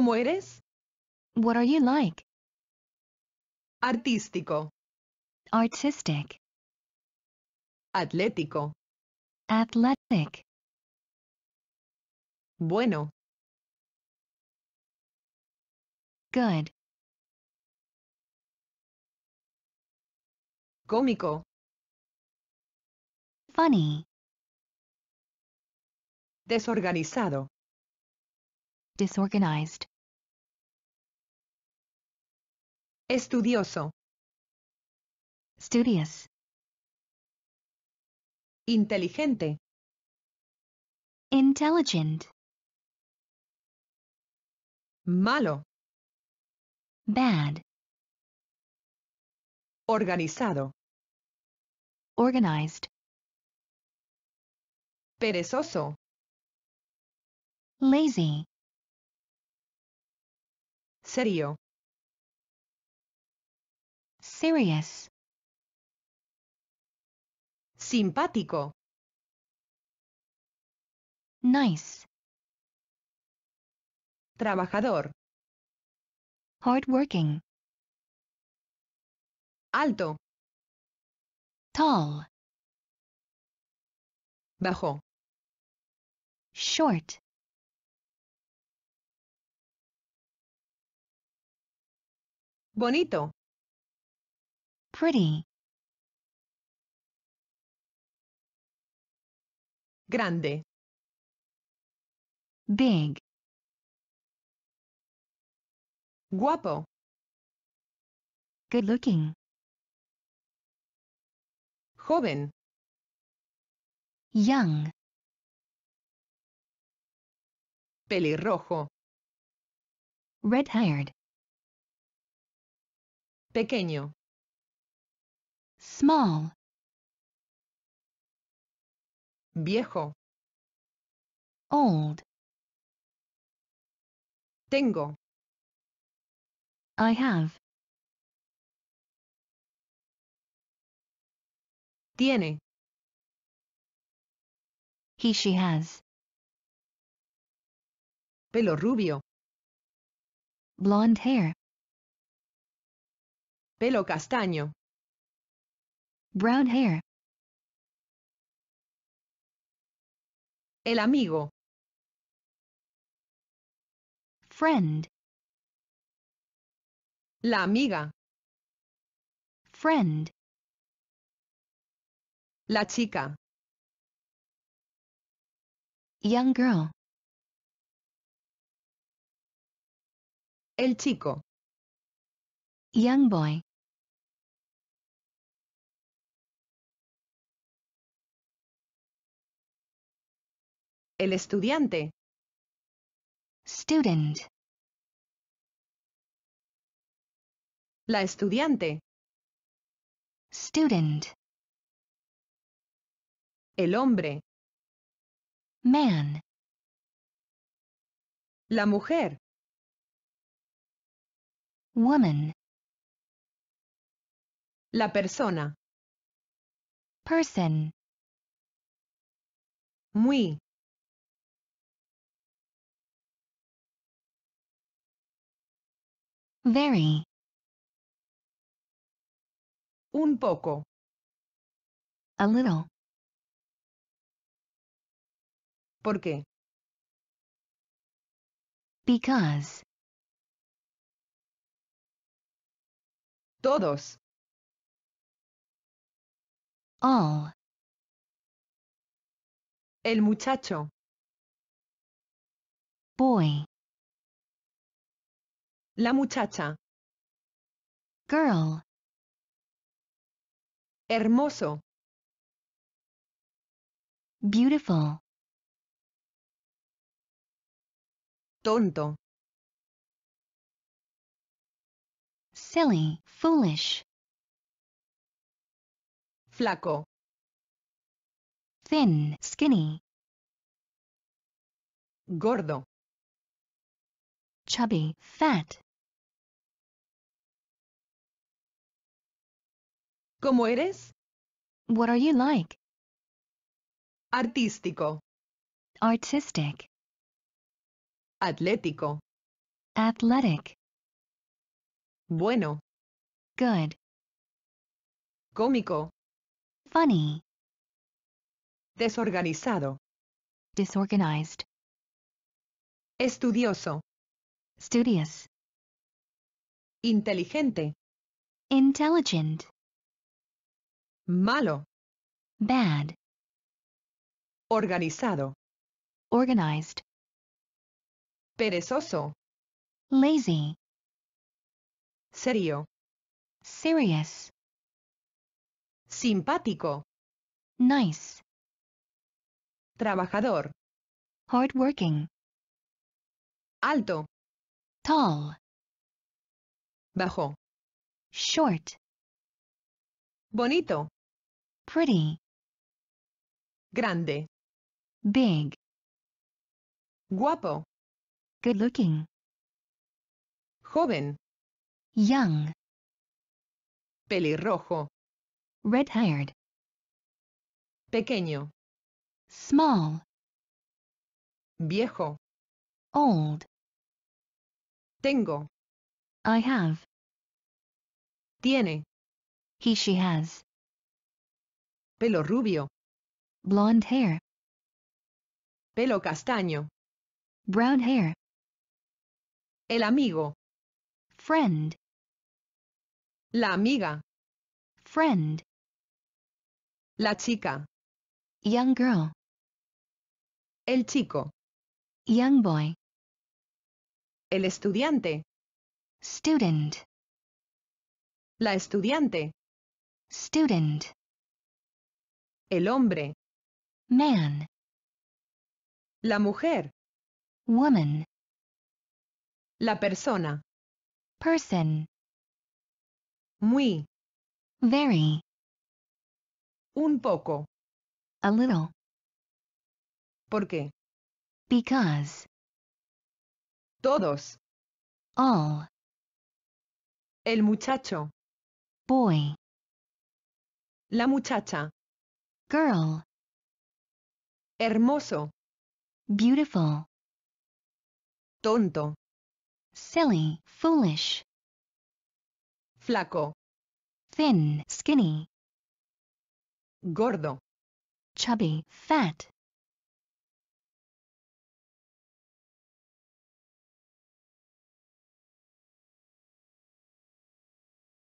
¿Cómo eres? What are you like? Artístico. Artistic. Atlético. Athletic. Bueno. Good. Cómico. Funny. Desorganizado. Disorganized. Estudioso. Studious. Inteligente. Intelligent. Malo. Bad. Organizado. Organized. Perezoso. Lazy. Serio. Simpático. Nice. Trabajador. Hardworking. Alto. Tall. Bajo. Short. Bonito. Grande. Big. Guapo. Good looking. Joven. Young. Pelirrojo. Red haired. Pequeño. Small. Viejo. Old. Tengo. I have. Tiene. He she has. Pelo rubio. Blonde hair. Pelo castaño. Brown hair. El amigo. Friend. La amiga. Friend. La chica. Young girl. El chico. Young boy. El estudiante. Student. La estudiante. Student. El hombre. Man. La mujer. Woman. La persona. Person. Muy. Very. Un poco. A little. ¿Por qué? Because. Todos. All. El muchacho. Boy. La muchacha. Girl. Hermoso. Beautiful. Tonto. Silly, foolish. Flaco. Thin, skinny. Gordo. Chubby, fat. ¿Cómo eres? What are you like? Artístico. Artistic. Atlético. Athletic. Bueno. Good. Cómico. Funny. Desorganizado. Disorganized. Estudioso. Studious. Inteligente. Intelligent. Malo. Bad. Organizado. Organized. Perezoso. Lazy. Serio. Serious. Simpático. Nice. Trabajador. Hardworking. Alto. Tall. Bajo. Short. Bonito. Pretty. Grande. Big. Guapo. Good looking. Joven. Young. Pelirrojo. Red haired. Pequeño. Small. Viejo. Old. Tengo. I have. Tiene. He she has. Pelo rubio. Blonde hair. Pelo castaño. Brown hair. El amigo. Friend. La amiga. Friend. La chica. Young girl. El chico. Young boy. El estudiante. Student. La estudiante. Student. El hombre. Man. La mujer. Woman. La persona. Person. Muy. Very. Un poco. A little. ¿Por qué? Because. Todos. All. El muchacho. Boy. La muchacha. girl, hermoso, beautiful, tonto, silly, foolish, flaco, thin, skinny, gordo, chubby, fat,